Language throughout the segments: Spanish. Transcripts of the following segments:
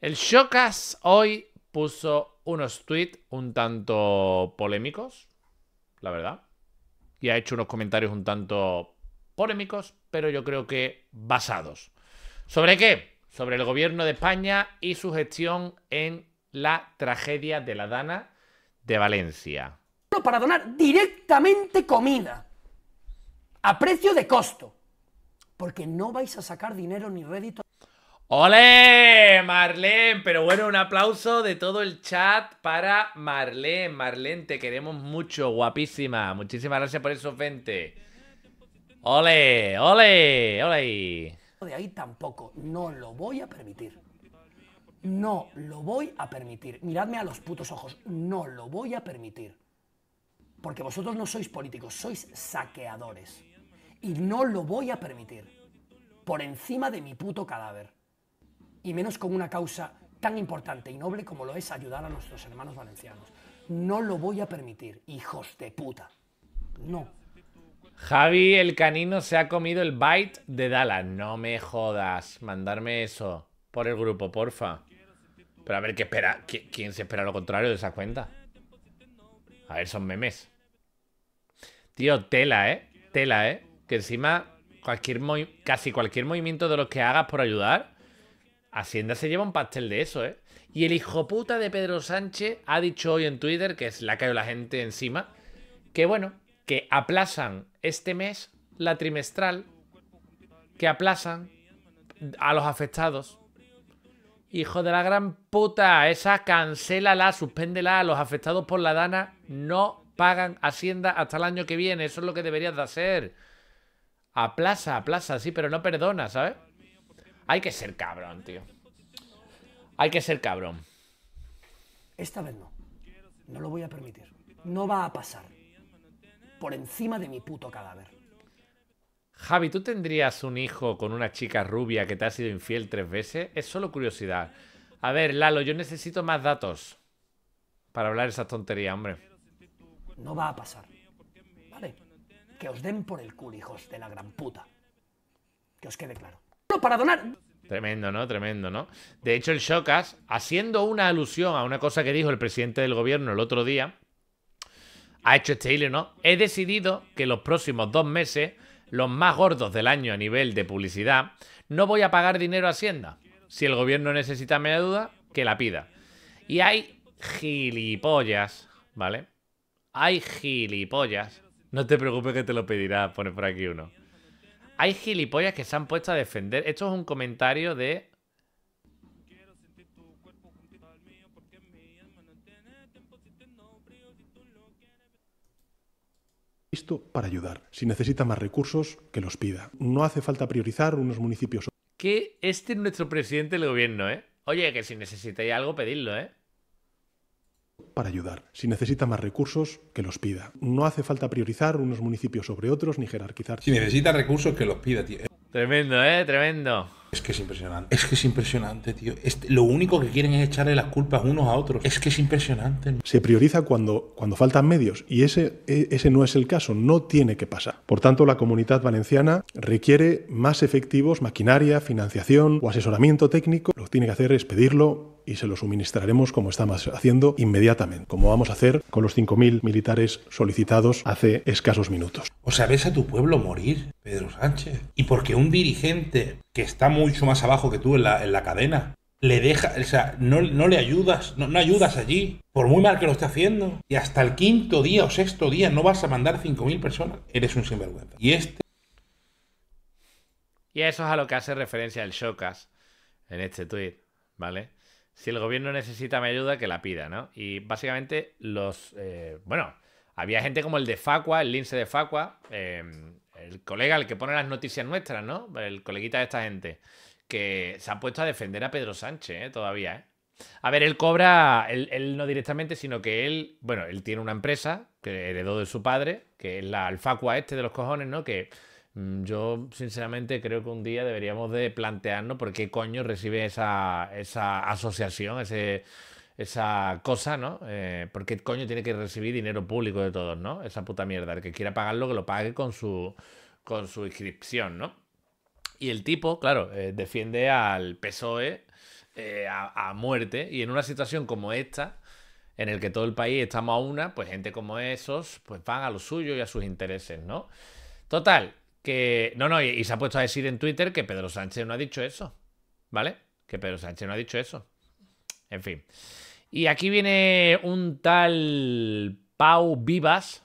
El Shokas hoy puso unos tweets un tanto polémicos, la verdad. Y ha hecho unos comentarios un tanto polémicos, pero yo creo que basados. ¿Sobre qué? Sobre el gobierno de España y su gestión en la tragedia de la Dana de Valencia. Para donar directamente comida a precio de costo, porque no vais a sacar dinero ni rédito. ¡Ole! Marlene, pero bueno, un aplauso de todo el chat para Marlene. Marlene, te queremos mucho, guapísima. Muchísimas gracias por eso, gente. ¡Ole! ¡Ole! ¡Ole! De ahí tampoco, no lo voy a permitir. No lo voy a permitir. Miradme a los putos ojos, no lo voy a permitir. Porque vosotros no sois políticos, sois saqueadores. Y no lo voy a permitir. Por encima de mi puto cadáver y menos con una causa tan importante y noble como lo es ayudar a nuestros hermanos valencianos. No lo voy a permitir, hijos de puta. No. Javi, el canino se ha comido el bite de Dallas. No me jodas. Mandarme eso por el grupo, porfa. Pero a ver, ¿qué espera? ¿Quién se espera lo contrario de esa cuenta? A ver, son memes. Tío, tela, ¿eh? Tela, ¿eh? Que encima cualquier casi cualquier movimiento de los que hagas por ayudar Hacienda se lleva un pastel de eso, ¿eh? Y el hijo puta de Pedro Sánchez ha dicho hoy en Twitter, que es la caído la gente encima, que bueno, que aplazan este mes la trimestral, que aplazan a los afectados. Hijo de la gran puta, esa cancélala, suspéndela. Los afectados por la dana no pagan Hacienda hasta el año que viene. Eso es lo que deberías de hacer. Aplaza, aplaza, sí, pero no perdona, ¿sabes? Hay que ser cabrón, tío. Hay que ser cabrón. Esta vez no. No lo voy a permitir. No va a pasar. Por encima de mi puto cadáver. Javi, ¿tú tendrías un hijo con una chica rubia que te ha sido infiel tres veces? Es solo curiosidad. A ver, Lalo, yo necesito más datos para hablar esa tontería, hombre. No va a pasar. ¿Vale? Que os den por el culo, hijos de la gran puta. Que os quede claro para donar. Tremendo, ¿no? Tremendo, ¿no? De hecho, el Shocas, haciendo una alusión a una cosa que dijo el presidente del gobierno el otro día, ha hecho este hilo, ¿no? He decidido que los próximos dos meses, los más gordos del año a nivel de publicidad, no voy a pagar dinero a Hacienda. Si el gobierno necesita media duda, que la pida. Y hay gilipollas, ¿vale? Hay gilipollas. No te preocupes que te lo pedirá, pone por aquí uno. Hay gilipollas que se han puesto a defender. Esto es un comentario de... Listo para ayudar. Si necesita más recursos, que los pida. No hace falta priorizar unos municipios. Que este es nuestro presidente del gobierno, ¿eh? Oye, que si necesitáis algo, pedidlo, ¿eh? para ayudar. Si necesita más recursos, que los pida. No hace falta priorizar unos municipios sobre otros ni jerarquizar. Si necesita recursos, que los pida, tío. Tremendo, ¿eh? Tremendo. Es que es impresionante. Es que es impresionante, tío. Este, lo único que quieren es echarle las culpas unos a otros. Es que es impresionante. Se prioriza cuando, cuando faltan medios y ese, e, ese no es el caso. No tiene que pasar. Por tanto, la comunidad valenciana requiere más efectivos, maquinaria, financiación o asesoramiento técnico. Lo que tiene que hacer es pedirlo y se lo suministraremos como estamos haciendo inmediatamente, como vamos a hacer con los 5.000 militares solicitados hace escasos minutos. O sea, ves a tu pueblo morir, Pedro Sánchez. Y porque un dirigente que está mucho más abajo que tú en la, cadena le deja, o sea, no, le ayudas, no, ayudas allí, por muy mal que lo esté haciendo, y hasta el quinto día o sexto día no vas a mandar 5.000 personas, eres un sinvergüenza. Y este... Y eso es a lo que hace referencia el Shokas en este tuit, ¿vale? si el gobierno necesita mi ayuda, que la pida, ¿no? Y básicamente los... Eh, bueno, había gente como el de Facua, el lince de Facua, eh, el colega, el que pone las noticias nuestras, ¿no? El coleguita de esta gente, que se ha puesto a defender a Pedro Sánchez eh, todavía, ¿eh? A ver, él cobra, él, no directamente, sino que él, bueno, él tiene una empresa que heredó de su padre, que es la Alfacua este de los cojones, ¿no? Que Mm, yo, sinceramente, creo que un día deberíamos de plantearnos por qué coño recibe esa, asociación, ese, esa cosa, ¿no? Eh, ¿Por qué coño tiene que recibir dinero público de todos, ¿no? Esa puta mierda. El que quiera pagarlo, que lo pague con su, con su inscripción, ¿no? Y el tipo, claro, eh, defiende al PSOE eh, a, muerte y en una situación como esta, en el que todo el país estamos a una, pues gente como esos, pues van a lo suyo y a sus intereses, ¿no? Total, no, no, y, y, se ha puesto a decir en Twitter que Pedro Sánchez no ha dicho eso. ¿Vale? Que Pedro Sánchez no ha dicho eso. En fin. Y aquí viene un tal Pau Vivas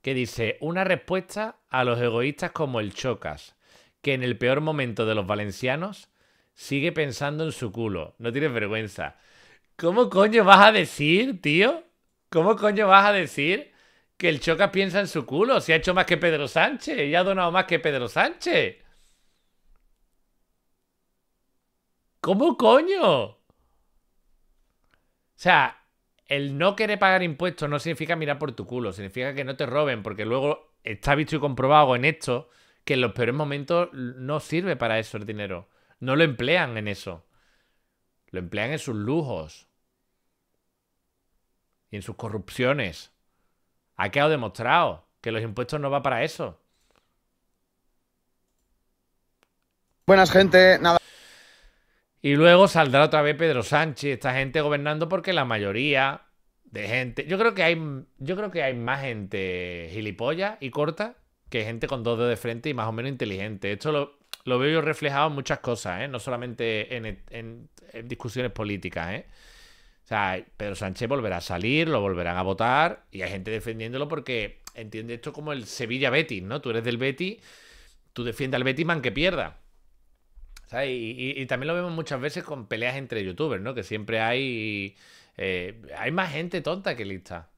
que dice: Una respuesta a los egoístas como el Chocas, que en el peor momento de los valencianos sigue pensando en su culo. No tienes vergüenza. ¿Cómo coño vas a decir, tío? ¿Cómo coño vas a decir? que el Choca piensa en su culo. Si ha hecho más que Pedro Sánchez. Y ha donado más que Pedro Sánchez. ¿Cómo coño? O sea, el no querer pagar impuestos no significa mirar por tu culo. Significa que no te roben. Porque luego está visto y comprobado en esto que en los peores momentos no sirve para eso el dinero. No lo emplean en eso. Lo emplean en sus lujos. Y en sus corrupciones. Ha quedado demostrado que los impuestos no van para eso. Buenas, gente. Nada. Y luego saldrá otra vez Pedro Sánchez, esta gente gobernando porque la mayoría de gente, yo creo que hay yo creo que hay más gente gilipollas y corta que gente con dos dedos de frente y más o menos inteligente. Esto lo, veo yo reflejado en muchas cosas, ¿eh? no solamente en, en discusiones políticas, ¿eh? O sea, Pedro Sánchez volverá a salir, lo volverán a votar y hay gente defendiéndolo porque entiende esto como el Sevilla Betis, ¿no? Tú eres del Betis, tú defiendes al Betis man que pierda. O Y, y, también lo vemos muchas veces con peleas entre youtubers, ¿no? Que siempre hay. Eh, hay más gente tonta que lista.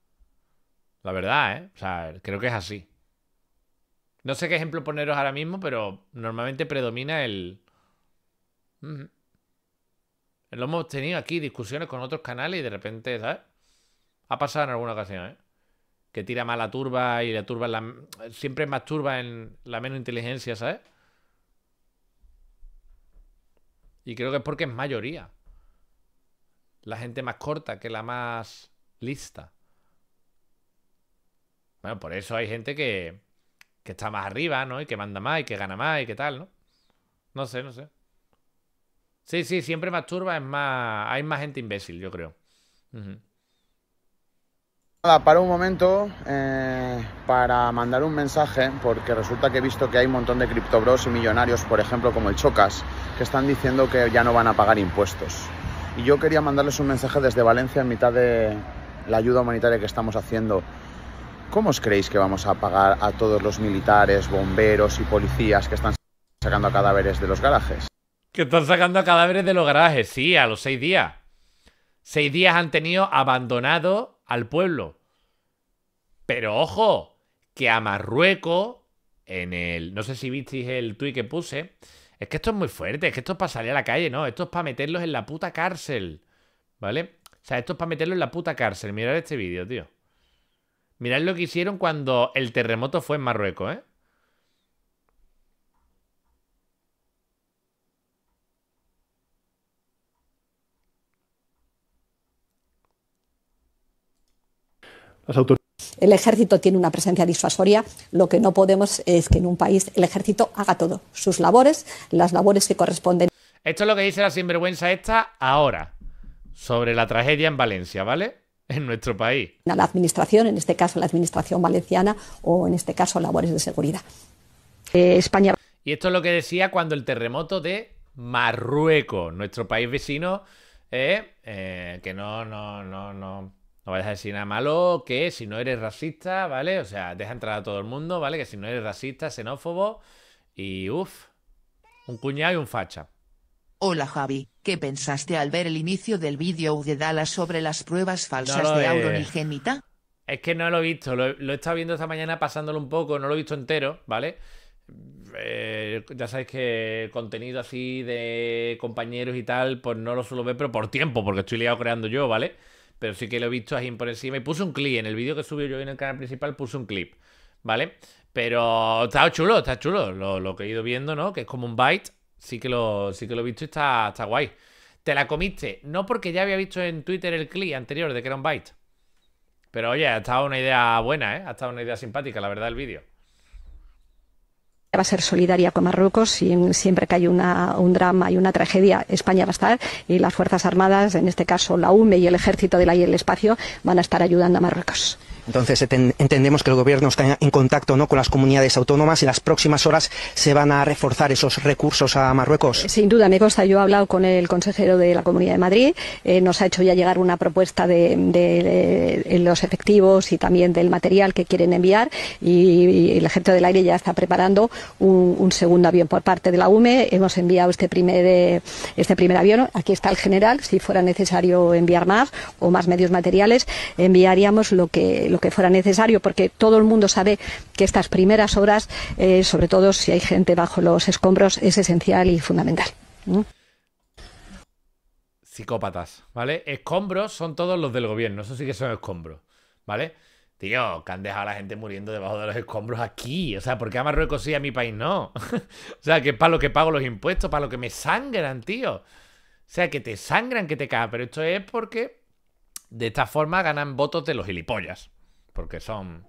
La verdad, ¿eh? O sea, creo que es así. No sé qué ejemplo poneros ahora mismo, pero normalmente predomina el. Lo hemos tenido aquí, discusiones con otros canales y de repente, ¿sabes? Ha pasado en alguna ocasión, ¿eh? Que tira más la turba y la turba la... siempre es más turba en la menos inteligencia, ¿sabes? Y creo que es porque es mayoría. La gente más corta que la más lista. Bueno, por eso hay gente que, que está más arriba, ¿no? Y que manda más y que gana más y que tal, ¿no? No sé, no sé. Sí, sí, siempre más turba es más. Hay más gente imbécil, yo creo. para un momento eh, para mandar un mensaje, porque resulta que he visto que hay un montón de criptobros y millonarios, por ejemplo, como el Chocas, que están diciendo que ya no van a pagar impuestos. Y yo quería mandarles un mensaje desde Valencia en mitad de la ayuda humanitaria que estamos haciendo. ¿Cómo os creéis que vamos a pagar a todos los militares, bomberos y policías que están sacando cadáveres de los garajes? Que están sacando cadáveres de los garajes, sí, a los seis días. Seis días han tenido abandonado al pueblo. Pero ojo, que a Marruecos, en el. No sé si visteis el tuit que puse. Es que esto es muy fuerte, es que esto es para salir a la calle, no. Esto es para meterlos en la puta cárcel. ¿Vale? O sea, esto es para meterlos en la puta cárcel. Mirad este vídeo, tío. Mirad lo que hicieron cuando el terremoto fue en Marruecos, ¿eh? El ejército tiene una presencia disuasoria. Lo que no podemos es que en un país el ejército haga todo. Sus labores, las labores que corresponden. Esto es lo que dice la sinvergüenza esta ahora, sobre la tragedia en Valencia, ¿vale? En nuestro país. A la administración, en este caso la administración valenciana o en este caso labores de seguridad. Eh, España. Y esto es lo que decía cuando el terremoto de Marruecos, nuestro país vecino, eh, eh, que no, no, no, no no vayas a decir nada malo, que si no eres racista, ¿vale? O sea, deja entrar a todo el mundo, ¿vale? Que si no eres racista, xenófobo y uff, un cuñado y un facha. Hola Javi, ¿qué pensaste al ver el inicio del vídeo de Dallas sobre las pruebas falsas de Auron Es que no lo he visto, lo, he estado viendo esta mañana pasándolo un poco, no lo he visto entero, ¿vale? Eh, ya sabéis que contenido así de compañeros y tal, pues no lo suelo ver, pero por tiempo, porque estoy liado creando yo, ¿vale? pero sí que lo he visto ahí por encima. Y puse un clip en el vídeo que subió yo en el canal principal, puse un clip, ¿vale? Pero está chulo, está chulo. Lo, que he ido viendo, ¿no? Que es como un bite. Sí que lo, sí que lo he visto y está, está guay. Te la comiste, no porque ya había visto en Twitter el clip anterior de que era un bite. Pero oye, ha estado una idea buena, ¿eh? Ha estado una idea simpática, la verdad, el vídeo va a ser solidaria con Marruecos y siempre que hay un drama y una tragedia, España va a estar y las Fuerzas Armadas, en este caso la UME y el Ejército del Aire y el Espacio, van a estar ayudando a Marruecos. Entonces entendemos que el gobierno está en contacto ¿no? con las comunidades autónomas y las próximas horas se van a reforzar esos recursos a Marruecos. Eh, sin duda, me consta, yo he hablado con el consejero de la Comunidad de Madrid, eh, nos ha hecho ya llegar una propuesta de, los efectivos y también del material que quieren enviar y, el ejército del aire ya está preparando un, segundo avión por parte de la UME. Hemos enviado este primer, eh, este primer avión, aquí está el general, si fuera necesario enviar más o más medios materiales, enviaríamos lo que que fuera necesario, porque todo el mundo sabe que estas primeras obras, eh, sobre todo si hay gente bajo los escombros, es esencial y fundamental. Psicópatas, ¿vale? Escombros son todos los del gobierno, eso sí que son escombros, ¿vale? Tío, que han dejado a la gente muriendo debajo de los escombros aquí. O sea, porque qué a Marruecos sí a mi país no? o sea, que es para lo que pago los impuestos, para lo que me sangran, tío. O sea, que te sangran que te cagan. Pero esto es porque de esta forma ganan votos de los gilipollas porque son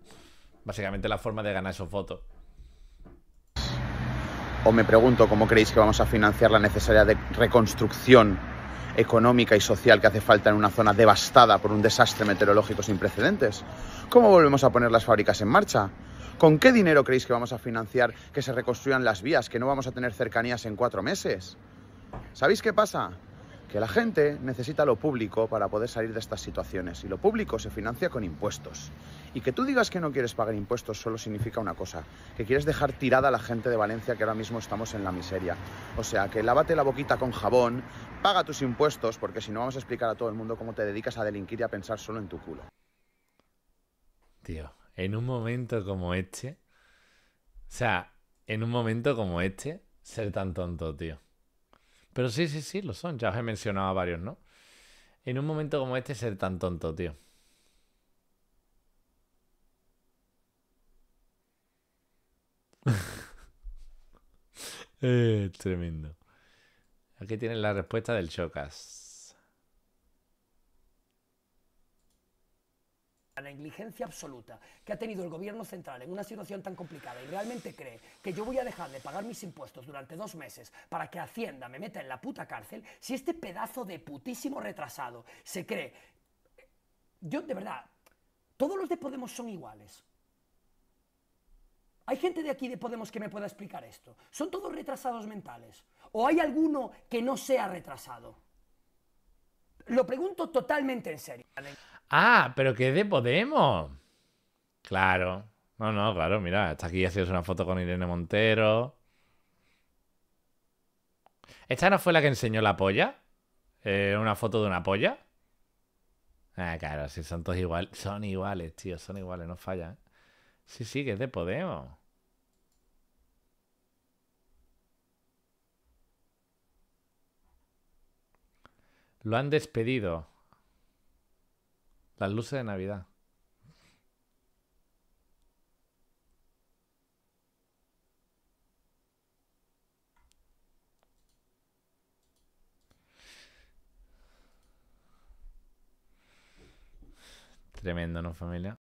básicamente la forma de ganar esos votos. O me pregunto cómo creéis que vamos a financiar la necesaria de reconstrucción económica y social que hace falta en una zona devastada por un desastre meteorológico sin precedentes. ¿Cómo volvemos a poner las fábricas en marcha? ¿Con qué dinero creéis que vamos a financiar que se reconstruyan las vías, que no vamos a tener cercanías en cuatro meses? ¿Sabéis qué pasa? que la gente necesita lo público para poder salir de estas situaciones y lo público se financia con impuestos. Y que tú digas que no quieres pagar impuestos solo significa una cosa, que quieres dejar tirada a la gente de Valencia que ahora mismo estamos en la miseria. O sea, que lávate la boquita con jabón, paga tus impuestos, porque si no vamos a explicar a todo el mundo cómo te dedicas a delinquir y a pensar solo en tu culo. Tío, en un momento como este, o sea, en un momento como este, ser tan tonto, tío. Pero sí, sí, sí, lo son. Ya os he mencionado a varios, ¿no? En un momento como este, ser tan tonto, tío. tremendo. Aquí tienen la respuesta del Chocas. la negligencia absoluta que ha tenido el gobierno central en una situación tan complicada y realmente cree que yo voy a dejar de pagar mis impuestos durante dos meses para que Hacienda me meta en la puta cárcel, si este pedazo de putísimo retrasado se cree... Yo, de verdad, todos los de Podemos son iguales. ¿Hay gente de aquí de Podemos que me pueda explicar esto? ¿Son todos retrasados mentales? ¿O hay alguno que no sea retrasado? Lo pregunto totalmente en serio. Ah, pero que es de Podemos. Claro. No, no, claro, mira, hasta aquí haciendo una foto con Irene Montero. ¿Esta no fue la que enseñó la polla? Eh, ¿Una foto de una polla? Ah, claro, sí, son todos iguales. Son iguales, tío, son iguales, no falla ¿eh? Sí, sí, que es de Podemos. Lo han despedido. Las luces de Navidad. Tremendo, ¿no, familia?